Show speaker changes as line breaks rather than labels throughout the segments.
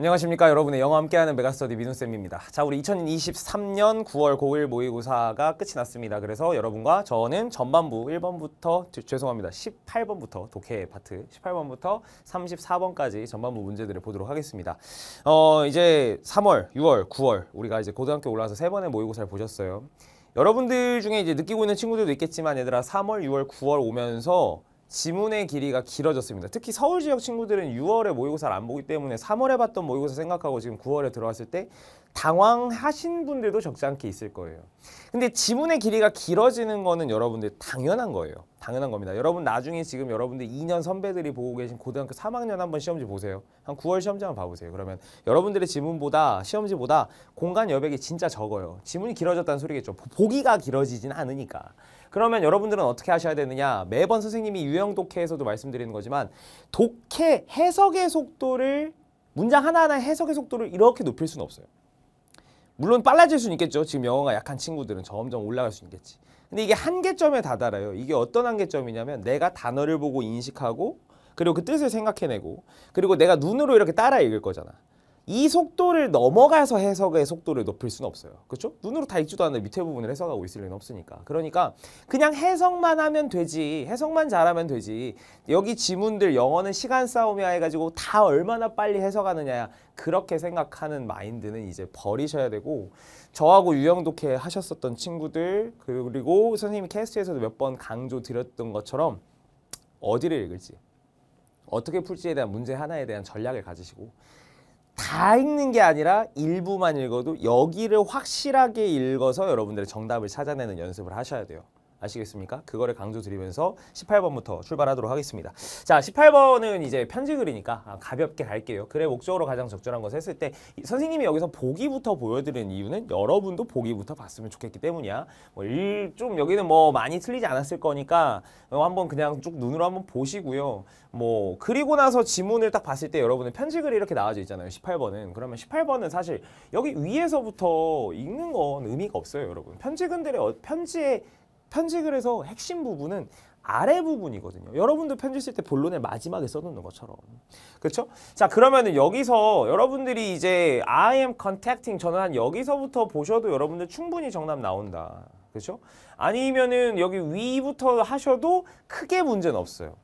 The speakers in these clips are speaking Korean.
안녕하십니까 여러분의 영어 함께하는 메가스터디 민우쌤입니다 자 우리 2023년 9월 고일 모의고사가 끝이 났습니다 그래서 여러분과 저는 전반부 1번부터 저, 죄송합니다 18번부터 독해 파트 18번부터 34번까지 전반부 문제들을 보도록 하겠습니다 어 이제 3월 6월 9월 우리가 이제 고등학교 올라와서 세 번의 모의고사를 보셨어요 여러분들 중에 이제 느끼고 있는 친구들도 있겠지만 얘들아 3월 6월 9월 오면서 지문의 길이가 길어졌습니다. 특히 서울 지역 친구들은 6월에 모의고사를 안 보기 때문에 3월에 봤던 모의고사 생각하고 지금 9월에 들어왔을 때 당황하신 분들도 적지 않게 있을 거예요. 근데 지문의 길이가 길어지는 거는 여러분들 당연한 거예요. 당연한 겁니다. 여러분 나중에 지금 여러분들 2년 선배들이 보고 계신 고등학교 3학년 한번 시험지 보세요. 한 9월 시험지 한번 봐보세요. 그러면 여러분들의 지문보다 시험지보다 공간 여백이 진짜 적어요. 지문이 길어졌다는 소리겠죠. 보기가 길어지진 않으니까. 그러면 여러분들은 어떻게 하셔야 되느냐 매번 선생님이 유형 독해에서도 말씀드리는 거지만 독해 해석의 속도를 문장 하나하나 해석의 속도를 이렇게 높일 수는 없어요 물론 빨라질 수는 있겠죠 지금 영어가 약한 친구들은 점점 올라갈 수 있겠지 근데 이게 한계점에 다다라요 이게 어떤 한계점이냐면 내가 단어를 보고 인식하고 그리고 그 뜻을 생각해내고 그리고 내가 눈으로 이렇게 따라 읽을 거잖아 이 속도를 넘어가서 해석의 속도를 높일 수는 없어요. 그렇죠? 눈으로 다 읽지도 않는데 밑에 부분을 해석하고 있을 리는 없으니까. 그러니까 그냥 해석만 하면 되지. 해석만 잘하면 되지. 여기 지문들 영어는 시간 싸움이야 해가지고 다 얼마나 빨리 해석하느냐 그렇게 생각하는 마인드는 이제 버리셔야 되고 저하고 유형독해 하셨었던 친구들 그리고 선생님이 캐스트에서도 몇 번 강조 드렸던 것처럼 어디를 읽을지 어떻게 풀지에 대한 문제 하나에 대한 전략을 가지시고 다 읽는 게 아니라 일부만 읽어도 여기를 확실하게 읽어서 여러분들의 정답을 찾아내는 연습을 하셔야 돼요. 아시겠습니까? 그거를 강조드리면서 18번부터 출발하도록 하겠습니다. 자, 18번은 이제 편지글이니까 아, 가볍게 갈게요. 그래 목적으로 가장 적절한 것을 했을 때 선생님이 여기서 보기부터 보여드리는 이유는 여러분도 보기부터 봤으면 좋겠기 때문이야. 뭐 일, 좀 여기는 뭐 많이 틀리지 않았을 거니까 어, 한번 그냥 쭉 눈으로 한번 보시고요. 뭐 그리고 나서 지문을 딱 봤을 때 여러분은 편지글이 이렇게 나와져 있잖아요. 18번은. 그러면 18번은 사실 여기 위에서부터 읽는 건 의미가 없어요, 여러분. 편지근들의 어, 편지의 편식을 해서 핵심 부분은 아래 부분이거든요. 여러분도 편지 쓸때 본론의 마지막에 써놓는 것처럼. 그렇죠? 자 그러면은 여기서 여러분들이 이제 I am contacting 전환 여기서부터 보셔도 여러분들 충분히 정답 나온다. 그렇죠? 아니면은 여기 위부터 하셔도 크게 문제는 없어요.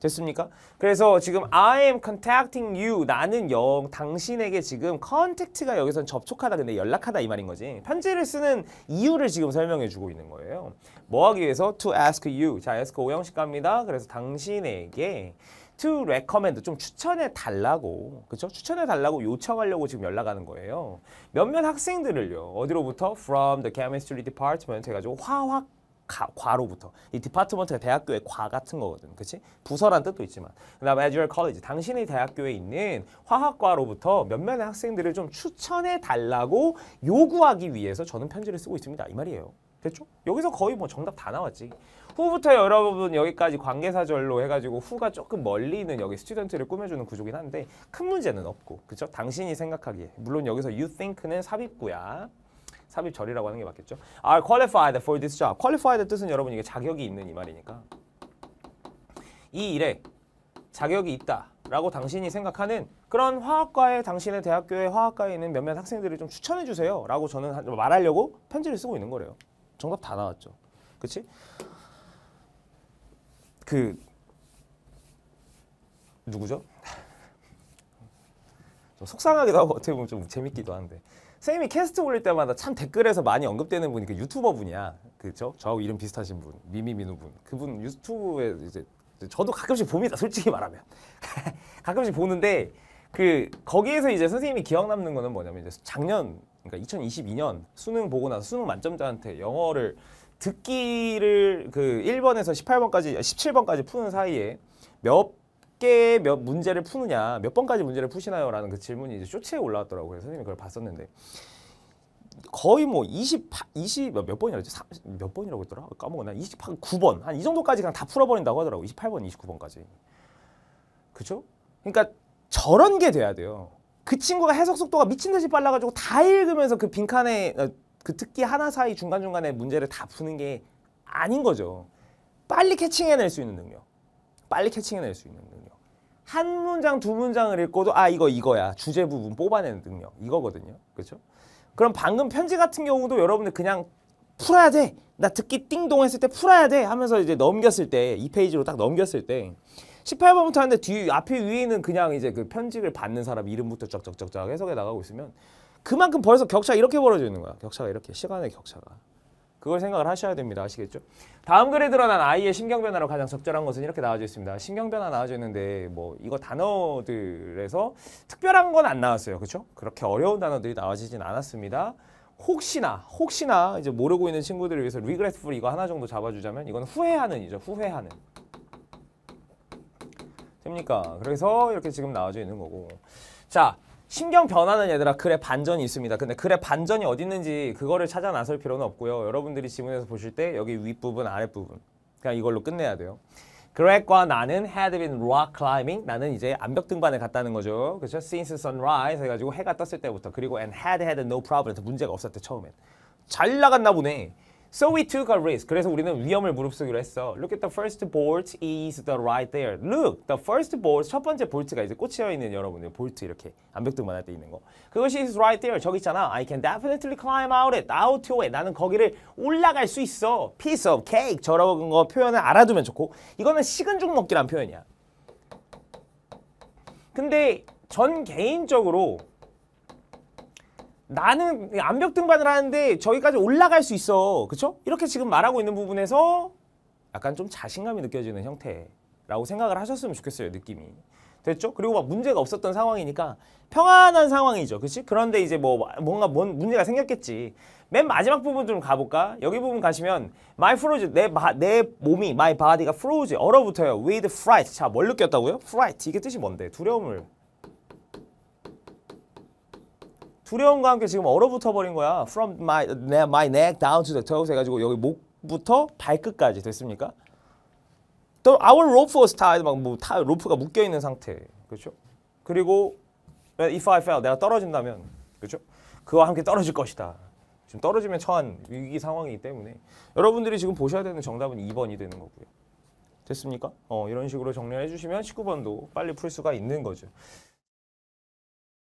됐습니까? 그래서 지금 I am contacting you 나는 영 당신에게 지금 contact가 여기선 접촉하다 근데 연락하다 이 말인 거지 편지를 쓰는 이유를 지금 설명해 주고 있는 거예요 뭐 하기 위해서 to ask you 자 ask 오형식 갑니다 그래서 당신에게 to recommend 좀 추천해 달라고 그렇죠? 추천해 달라고 요청하려고 지금 연락하는 거예요. 몇몇 학생들을요. 어디로부터? From the chemistry department 해가지고 화학 가, 과로부터 이 디파트먼트가 대학교의 과 같은 거거든 그치? 부서란 뜻도 있지만 그 다음에 at your college 당신의 대학교에 있는 화학과로부터 몇몇의 학생들을 좀 추천해 달라고 요구하기 위해서 저는 편지를 쓰고 있습니다 이 말이에요 됐죠? 여기서 거의 뭐 정답 다 나왔지 후부터 여러분 여기까지 관계사절로 해가지고 후가 조금 멀리 있는 여기 스튜던트를 꾸며주는 구조긴 한데 큰 문제는 없고 그쵸? 당신이 생각하기에 물론 여기서 you think는 삽입구야 삽입절이라고 하는 게 맞겠죠. are qualified for this job. qualified 뜻은 여러분 이게 자격이 있는 이 말이니까 이 일에 자격이 있다. 라고 당신이 생각하는 그런 화학과에 당신의 대학교의 화학과에 있는 몇몇 학생들을 좀 추천해 주세요 라고 저는 말하려고 편지를 쓰고 있는 거래요 정답 다 나왔죠 그치? 그 누구죠? 좀 속상하기도 하고 어떻게 보면 좀 재밌기도 한데 쌤이 캐스트 올릴 때마다 참 댓글에서 많이 언급되는 분이 그 유튜버 분이야. 그죠? 저하고 이름 비슷하신 분, 미미민우 분. 그분 유튜브에 이제 저도 가끔씩 봅니다. 솔직히 말하면 가끔씩 보는데 그 거기에서 이제 선생님이 기억 남는 거는 뭐냐면 이제 작년 그러니까 2022년 수능 보고 나서 수능 만점자한테 영어를 듣기를 그 1번에서 18번까지 17번까지 푸는 사이에 몇 개의 몇 문제를 푸느냐, 몇 번까지 문제를 푸시나요? 라는 그 질문이 이제 쇼츠에 올라왔더라고요. 선생님이 그걸 봤었는데 거의 뭐 28, 20 몇 번이라고 했지? 몇 번이라고 했더라? 까먹었나? 29번. 한 이 정도까지 그냥 다 풀어버린다고 하더라고. 28번, 29번까지. 그죠? 그러니까 저런 게 돼야 돼요. 그 친구가 해석 속도가 미친 듯이 빨라가지고 다 읽으면서 그 빈칸에 어, 그 특기 하나 사이 중간중간에 문제를 다 푸는 게 아닌 거죠. 빨리 캐칭해낼 수 있는 능력. 빨리 캐칭해낼 수 있는 능력. 한 문장, 두 문장을 읽고도 아 이거 이거야. 주제 부분 뽑아내는 능력. 이거거든요. 그렇죠? 그럼 방금 편지 같은 경우도 여러분들 그냥 풀어야 돼. 나 듣기 띵동 했을 때 풀어야 돼 하면서 이제 넘겼을 때 이 페이지로 딱 넘겼을 때 18번부터 하는데 뒤 앞에 위에는 그냥 이제 그 편집을 받는 사람 이름부터 쩍쩍쩍쩍 해석해 나가고 있으면 그만큼 벌써 격차 이렇게 벌어져 있는 거야. 격차가 이렇게 시간의 격차가. 그걸 생각을 하셔야 됩니다. 아시겠죠? 다음 글에 드러난 아이의 신경 변화로 가장 적절한 것은 이렇게 나와져 있습니다. 신경 변화 나와져 있는데 뭐 이거 단어들에서 특별한 건 안 나왔어요. 그렇죠? 그렇게 어려운 단어들이 나와지진 않았습니다. 혹시나 혹시나 이제 모르고 있는 친구들을 위해서 regretful 이거 하나 정도 잡아주자면 이건 후회하는이죠. 후회하는. 됩니까? 그래서 이렇게 지금 나와져 있는 거고. 자, 신경 변하는 얘들아 글의 반전이 있습니다. 근데 글의 반전이 어디 있는지 그거를 찾아 나설 필요는 없고요. 여러분들이 지문에서 보실 때 여기 윗부분, 아랫부분 그냥 이걸로 끝내야 돼요. Greg과 나는 had been rock climbing. 나는 이제 암벽 등반을 갔다는 거죠. 그렇죠? Since sunrise 해가지고 해가 떴을 때부터 그리고 and had had no problem. 문제가 없었대 처음엔. 잘 나갔나 보네. So we took a risk. 그래서 우리는 위험을 무릅쓰기로 했어. Look at the first bolt is the right there. Look, the first bolt, 첫 번째 볼트가 이제 꽂혀 있는 여러분들 볼트 이렇게 암벽등만할 때 있는 거. 그것이 is right there. 저기 있잖아. I can definitely climb out it. Out to it. 나는 거기를 올라갈 수 있어. Piece of cake. 저런 거 표현을 알아두면 좋고 이거는 식은 죽 먹기란 표현이야. 근데 전 개인적으로 나는 암벽 등반을 하는데 저기까지 올라갈 수 있어. 그렇죠 이렇게 지금 말하고 있는 부분에서 약간 좀 자신감이 느껴지는 형태라고 생각을 하셨으면 좋겠어요. 느낌이. 됐죠? 그리고 막 문제가 없었던 상황이니까 평안한 상황이죠. 그렇지 그런데 이제 뭐 뭔가 뭔 문제가 생겼겠지. 맨 마지막 부분 좀 가볼까? 여기 부분 가시면 My froze, 내, 마, 내 몸이, my body가 froze, 얼어붙어요. with fright. 자, 뭘 느꼈다고요? fright. 이게 뜻이 뭔데? 두려움을 두려움과 함께 지금 얼어붙어 버린 거야. From my, my neck down to the toes 해가지고 여기 목부터 발끝까지 됐습니까? 또 our rope was tied 막뭐 로프가 묶여 있는 상태. 그렇죠? 그리고 if I fell 내가 떨어진다면 그렇죠? 그와 함께 떨어질 것이다. 지금 떨어지면 처한 위기 상황이기 때문에 여러분들이 지금 보셔야 되는 정답은 2번이 되는 거고요. 됐습니까? 어, 이런 식으로 정리해 주시면 19번도 빨리 풀 수가 있는 거죠.